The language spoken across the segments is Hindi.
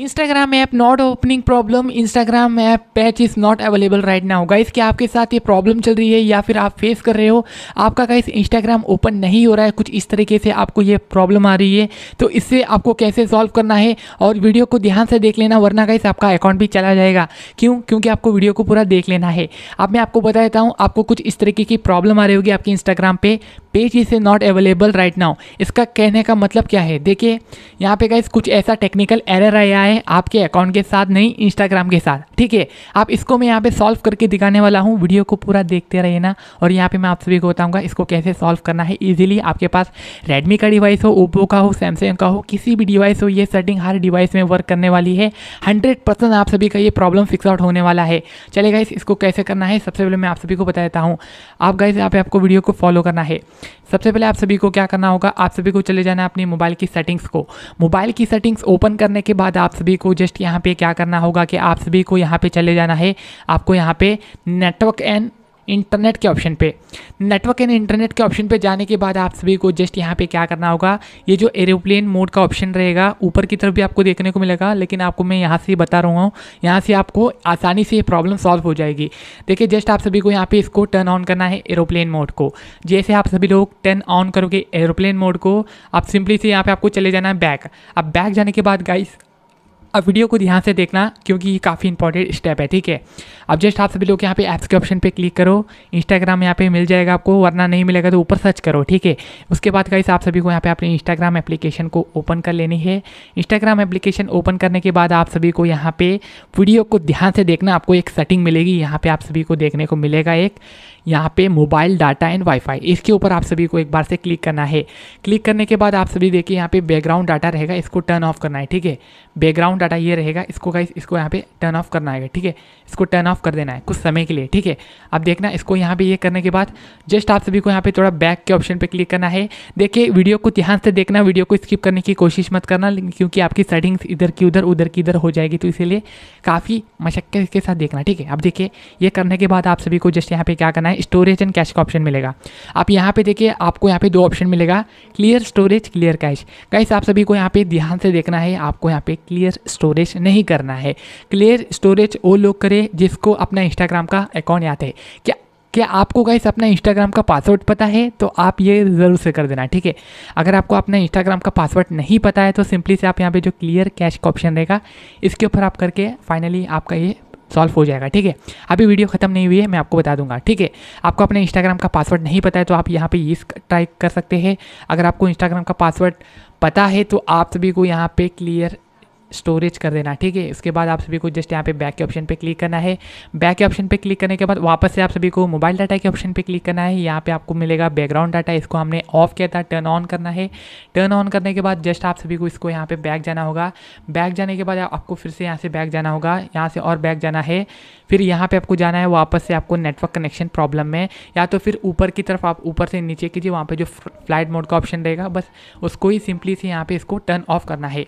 Instagram app not opening problem Instagram app page is not available right now guys क्या आपके साथ ये प्रॉब्लम चल रही है या फिर आप फेस कर रहे हो आपका गाइस इंस्टाग्राम ओपन नहीं हो रहा है कुछ इस तरीके से आपको ये प्रॉब्लम आ रही है तो इससे आपको कैसे सॉल्व करना है और वीडियो को ध्यान से देख लेना वरना गाइस आपका अकाउंट भी चला जाएगा क्यों क्योंकि आपको वीडियो को पूरा देख लेना है अब मैं आपको बता देता हूँ आपको कुछ इस तरीके की प्रॉब्लम आ रही होगी आपके इंस्टाग्राम पे page is not available right now इसका कहने का मतलब क्या है देखिए यहाँ पे गाइस कुछ ऐसा टेक्निकल एरर आया है है आपके अकाउंट के साथ नहीं इंस्टाग्राम के साथ ठीक है आप इसको मैं यहाँ पे सॉल्व करके दिखाने वाला हूँ वीडियो को पूरा देखते रहिए ना और यहाँ पे मैं आप सभी को बताऊँगा इसको कैसे सॉल्व करना है ईजिली आपके पास रेडमी का डिवाइस हो ओप्पो का हो सैमसंग का हो किसी भी डिवाइस हो ये सेटिंग हर डिवाइस में वर्क करने वाली है हंड्रेड आप सभी का ये प्रॉब्लम फिक्स आउट होने वाला है चलेगा इसको कैसे करना है सबसे पहले मैं आप सभी को बता देता हूँ आप गाइज यहाँ पे आपको वीडियो को फॉलो करना है सबसे पहले आप सभी को क्या करना होगा आप सभी को चले जाना है अपनी मोबाइल की सेटिंग्स को मोबाइल की सेटिंग्स ओपन करने के बाद आप सभी को जस्ट यहाँ पे क्या करना होगा कि आप सभी को यहाँ पे चले जाना है आपको यहाँ पे नेटवर्क एंड इंटरनेट के ऑप्शन पे नेटवर्क एंड इंटरनेट के ऑप्शन पे जाने के बाद आप सभी को जस्ट यहाँ पे क्या करना होगा ये जो एरोप्लेन मोड का ऑप्शन रहेगा ऊपर की तरफ भी आपको देखने को मिलेगा लेकिन आपको मैं यहाँ से बता रहा हूँ यहाँ से आपको आसानी से ये प्रॉब्लम सॉल्व हो जाएगी देखिए जस्ट आप सभी को यहाँ पे इसको टर्न ऑन करना है एरोप्लेन मोड को जैसे आप सभी लोग टर्न ऑन करोगे एरोप्लेन मोड को आप सिंपली से यहाँ पर आपको चले जाना है बैक अब बैक जाने के बाद गाइस अब वीडियो को ध्यान से देखना क्योंकि ये काफ़ी इंपॉर्टेंट स्टेप है ठीक है अब जस्ट आप सभी लोग यहाँ पे ऐप्स के ऑप्शन पे क्लिक करो इंस्टाग्राम यहाँ पे मिल जाएगा आपको वरना नहीं मिलेगा तो ऊपर सर्च करो ठीक है उसके बाद कहीं आप सभी को यहाँ पे अपने इंस्टाग्राम एप्लीकेशन को ओपन कर लेनी है इंस्टाग्राम एप्लीकेशन ओपन करने के बाद आप सभी को यहाँ पे वीडियो को ध्यान से देखना आपको एक सेटिंग मिलेगी यहाँ पर आप सभी को देखने को मिलेगा एक यहाँ पे मोबाइल डाटा एंड वाईफाई इसके ऊपर आप सभी को एक बार से क्लिक करना है क्लिक करने के बाद आप सभी देखिए यहाँ पे बैकग्राउंड डाटा रहेगा इसको टर्न ऑफ करना है ठीक है बैकग्राउंड डाटा ये रहेगा इसको गाइस इसको यहाँ पे टर्न ऑफ करना है ठीक है इसको टर्न ऑफ कर देना है कुछ समय के लिए ठीक है अब देखना इसको यहाँ पे ये करने के बाद जस्ट आप सभी को यहाँ पे थोड़ा बैक के ऑप्शन पर क्लिक करना है देखिए वीडियो को ध्यान से देखना वीडियो को स्किप करने की कोशिश मत करना क्योंकि आपकी सेटिंग्स इधर की उधर उधर की इधर हो जाएगी तो इसीलिए काफ़ी मशक्क़त के साथ देखना ठीक है अब देखिए ये करने के बाद आप सभी को जस्ट यहाँ पे क्या करना है करना है स्टोरेज एंड कैश का ऑप्शन मिलेगा आप यहाँ पे देखिए आपको यहाँ पे दो ऑप्शन मिलेगा clear storage clear cache cache आप सभी को यहाँ पे ध्यान से देखना है आपको यहाँ पे क्लियर स्टोरेज नहीं करना है क्लियर स्टोरेज वो लोग करें जिसको अपना इंस्टाग्राम का अकाउंट याद है क्या क्या आपको गाइस अपना इंस्टाग्राम का पासवर्ड पता है तो आप ये ज़रूर से कर देना ठीक है अगर आपको अपना इंस्टाग्राम का पासवर्ड नहीं पता है तो सिंपली से आप यहाँ पे जो क्लियर कैश का ऑप्शन रहेगा इसके ऊपर आप करके फाइनली आपका ये सॉल्व हो जाएगा ठीक है अभी वीडियो खत्म नहीं हुई है मैं आपको बता दूंगा ठीक है आपको अपने इंस्टाग्राम का पासवर्ड नहीं पता है तो आप यहाँ पे ये ट्राई कर सकते हैं अगर आपको इंस्टाग्राम का पासवर्ड पता है तो आप सभी को यहाँ पे क्लियर स्टोरेज कर देना ठीक है इसके बाद आप सभी को जस्ट यहाँ पे बैक के ऑप्शन पे क्लिक करना है बैक के ऑप्शन पे क्लिक करने के बाद वापस से आप सभी को मोबाइल डाटा के ऑप्शन पे क्लिक करना है यहाँ पे आपको मिलेगा बैकग्राउंड डाटा इसको हमने ऑफ किया था टर्न ऑन करना है टर्न ऑन करने के बाद जस्ट आप सभी को इसको यहाँ पर बैक जाना होगा बैक जाने के बाद आपको फिर से यहाँ से बैक जाना होगा यहाँ से और बैक जाना है फिर यहाँ पर आपको जाना है वापस से आपको नेटवर्क कनेक्शन प्रॉब्लम में या तो फिर ऊपर की तरफ आप ऊपर से नीचे कीजिए वहाँ पर जो फ्लाइट मोड का ऑप्शन रहेगा बस उसको ही सिंपली से यहाँ पर इसको टर्न ऑफ करना है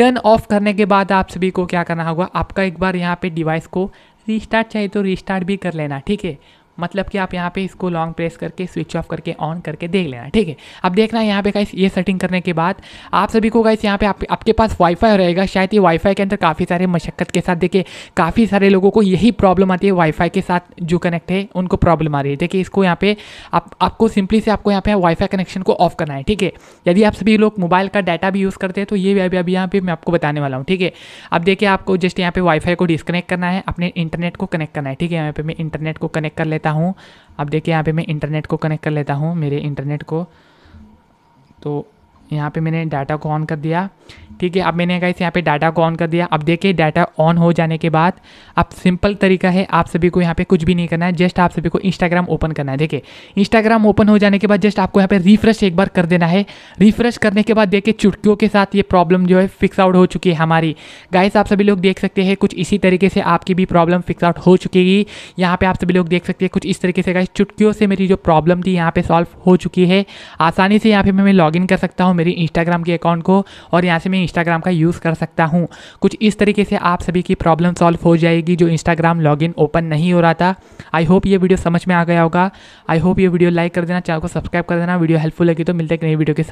टर्न ऑफ करने के बाद आप सभी को क्या करना होगा आपका एक बार यहाँ पे डिवाइस को रिस्टार्ट चाहिए तो रिस्टार्ट भी कर लेना ठीक है मतलब कि आप यहाँ पे इसको लॉन्ग प्रेस करके स्विच ऑफ करके ऑन करके देख लेना ठीक है अब देखना यहाँ पे गाइस ये सेटिंग करने के बाद आप सभी को गाइस यहाँ पे आप, आपके पास वाईफाई रहेगा शायद ये वाईफाई के अंदर काफ़ी सारे मशक्क़त के साथ देखिए काफ़ी सारे लोगों को यही प्रॉब्लम आती है वाईफाई के साथ जो कनेक्ट है उनको प्रॉब्लम आ रही है देखिए इसको यहाँ पे आप आपको सिंपली से आपको यहाँ पे वाईफाई कनेक्शन को ऑफ करना है ठीक है यदि आप सभी लोग मोबाइल का डाटा भी यूज़ करते हैं तो ये अभी अभी यहाँ पर मैं आपको बताने वाला हूँ ठीक है अब देखिए आपको जस्ट यहाँ पे वाईफाई को डिस्कनेक्ट करना है अपने इंटरनेट को कनेक्ट करना है ठीक है यहाँ पर मैं इंटरनेट को कनेक्ट कर लेता लेता हूँ अब देखिए यहाँ पे मैं इंटरनेट को कनेक्ट कर लेता हूँ मेरे इंटरनेट को तो यहाँ पे मैंने डाटा को ऑन कर दिया ठीक है अब मैंने कहा यहाँ पे डाटा को ऑन कर दिया अब देखिए डाटा ऑन हो जाने के बाद अब सिंपल तरीका है आप सभी को यहाँ पे कुछ भी नहीं करना है जस्ट आप सभी को इंस्टाग्राम ओपन करना है देखिए इंस्टाग्राम ओपन हो जाने के बाद जस्ट आपको यहाँ पे रिफ्रेश एक बार कर देना है रिफ्रेश करने के बाद देखिए चुटकियों के साथ ये प्रॉब्लम जो है फिक्स आउट हो चुकी है हमारी गाइस आप सभी लोग देख सकते हैं कुछ इसी तरीके से आपकी भी प्रॉब्लम फिक्स आउट हो चुकेगी यहाँ पर आप सभी लोग देख सकते हैं कुछ इस तरीके से गाइस चुटकियों से मेरी जो प्रॉब्लम थी यहाँ पर सॉल्व हो चुकी है आसानी से यहाँ पर मैं लॉग कर सकता हूँ मेरी इंस्टाग्राम के अकाउंट को और यहाँ से मैं इंस्टाग्राम का यूज़ कर सकता हूँ कुछ इस तरीके से आप सभी की प्रॉब्लम सॉल्व हो जाएगी जो इंस्टाग्राम लॉगिन ओपन नहीं हो रहा था आई होप ये वीडियो समझ में आ गया होगा आई होप ये वीडियो लाइक कर देना चैनल को सब्सक्राइब कर देना वीडियो हेल्पफुल लगी तो मिलते एक नई वीडियो के